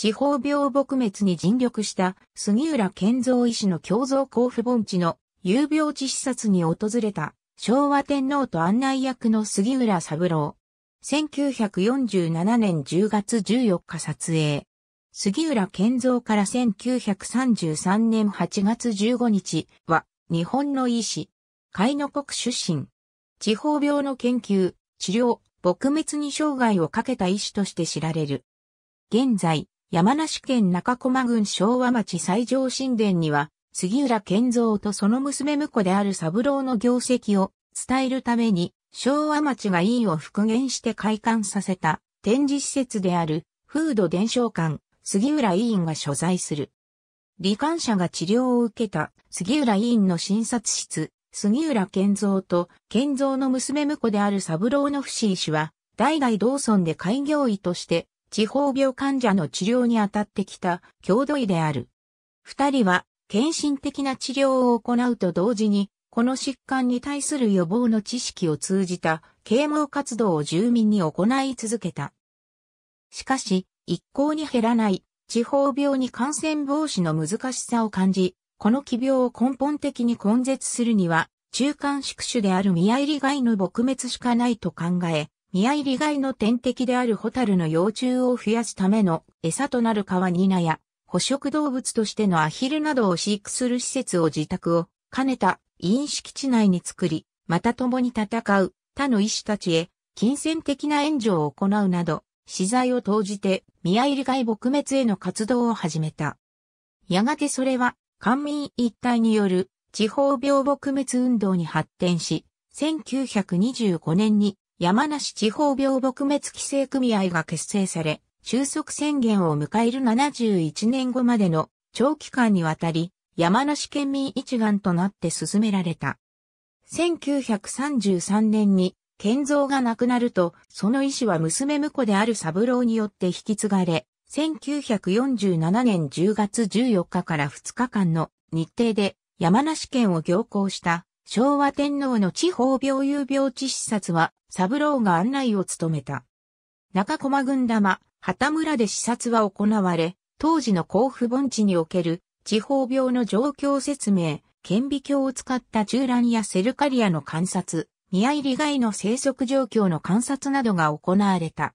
地方病撲滅に尽力した杉浦健造医師の共造甲府盆地の有病地視察に訪れた昭和天皇と案内役の杉浦三郎。1947年10月14日撮影。杉浦健造から1933年8月15日は日本の医師、海の国出身。地方病の研究、治療、撲滅に生涯をかけた医師として知られる。現在、山梨県中駒郡昭和町西条神殿には、杉浦健三とその娘婿である三郎の業績を伝えるために、昭和町が委員を復元して開館させた展示施設である風土伝承館杉浦委員が所在する。罹患者が治療を受けた杉浦委員の診察室、杉浦健三と健三の娘婿である三郎の不死医師は、代々同村で開業医として地方病患者の治療に当たってきた郷土医である。二人は、献身的な治療を行うと同時に、この疾患に対する予防の知識を通じた啓蒙活動を住民に行い続けた。しかし、一向に減らない地方病に感染防止の難しさを感じ、この奇病を根本的に根絶するには、中間宿主である宮入外の撲滅しかないと考え、宮入り貝の天敵であるホタルの幼虫を増やすための餌となる川ニナや捕食動物としてのアヒルなどを飼育する施設を自宅を兼ねた飲食地内に作り、また共に戦う他の医師たちへ金銭的な援助を行うなど、資材を投じて宮入り貝撲滅への活動を始めた。やがてそれは官民一体による地方病撲滅運動に発展し、1925年に山梨地方病撲滅規制組合が結成され、収束宣言を迎える71年後までの長期間にわたり、山梨県民一丸となって進められた。1933年に、健造が亡くなると、その意師は娘婿である三郎によって引き継がれ、1947年10月14日から2日間の日程で山梨県を行行した昭和天皇の地方病友病地視察は、三郎が案内を務めた。中駒軍玉、旗村で視察は行われ、当時の甲府盆地における地方病の状況説明、顕微鏡を使った中卵やセルカリアの観察、宮入外の生息状況の観察などが行われた。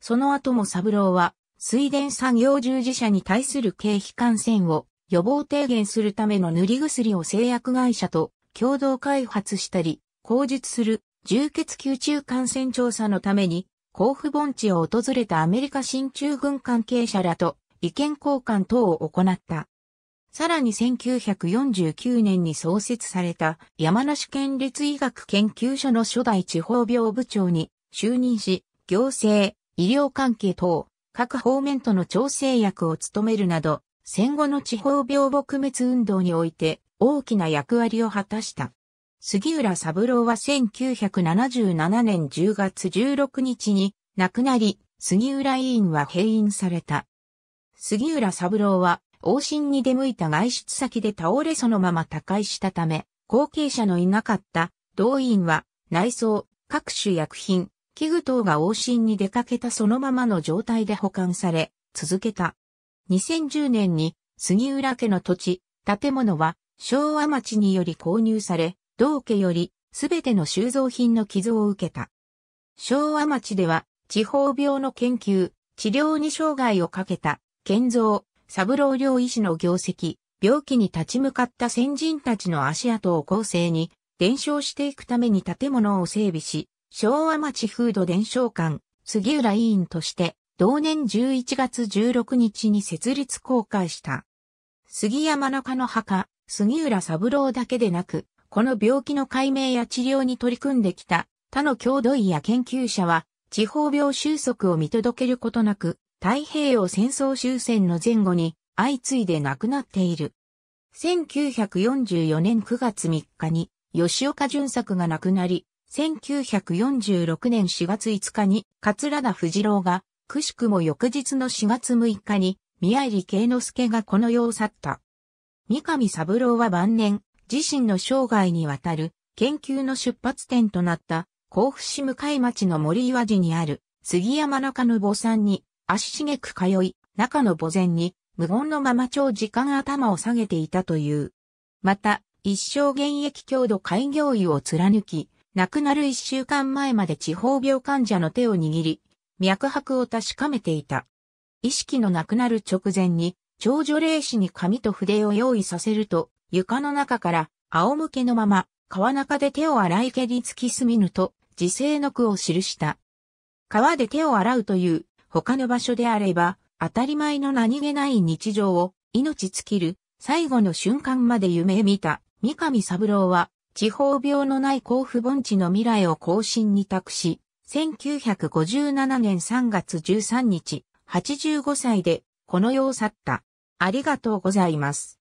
その後も三郎は、水田産業従事者に対する経費感染を予防低減するための塗り薬を製薬会社と共同開発したり、口述する充血吸中感染調査のために、甲府盆地を訪れたアメリカ新中軍関係者らと意見交換等を行った。さらに1949年に創設された山梨県立医学研究所の初代地方病部長に就任し、行政、医療関係等、各方面との調整役を務めるなど、戦後の地方病撲滅運動において大きな役割を果たした。杉浦三郎は1977年10月16日に亡くなり、杉浦委員は閉院された。杉浦三郎は、往診に出向いた外出先で倒れそのまま他界したため、後継者のいなかった同委員は内装、各種薬品、器具等が往診に出かけたそのままの状態で保管され、続けた。2010年に杉浦家の土地、建物は昭和町により購入され、同家よりすべての収蔵品の寄贈を受けた。昭和町では、地方病の研究、治療に生涯をかけた、建造、三郎両医師の業績、病気に立ち向かった先人たちの足跡を後世に伝承していくために建物を整備し、昭和町風土伝承館、杉浦委員として、同年11月16日に設立公開した。杉山中の墓、杉浦三郎だけでなく、この病気の解明や治療に取り組んできた他の郷土医や研究者は、地方病収束を見届けることなく、太平洋戦争終戦の前後に相次いで亡くなっている。1944年9月3日に吉岡淳作が亡くなり、1946年4月5日に桂田藤郎が、くしくも翌日の4月6日に宮入慶之助がこの世を去った。三上三郎は晩年、自身の生涯にわたる研究の出発点となった甲府市向町の森岩寺にある杉山中の坊さんに足しげく通い、中の墓前に無言のまま長時間頭を下げていたという。また、一生現役郷土開業医を貫き、亡くなる一週間前まで地方病患者の手を握り、脈拍を確かめていた。意識のなくなる直前に、長女霊師に紙と筆を用意させると、床の中から仰向けのまま、川中で手を洗い蹴りつきすみぬと、自生の句を記した。川で手を洗うという、他の場所であれば、当たり前の何気ない日常を、命尽きる、最後の瞬間まで夢見た、三上三郎は、地方病のない甲府盆地の未来を後進に託し、1957年3月13日、85歳で、この世を去った。ありがとうございます。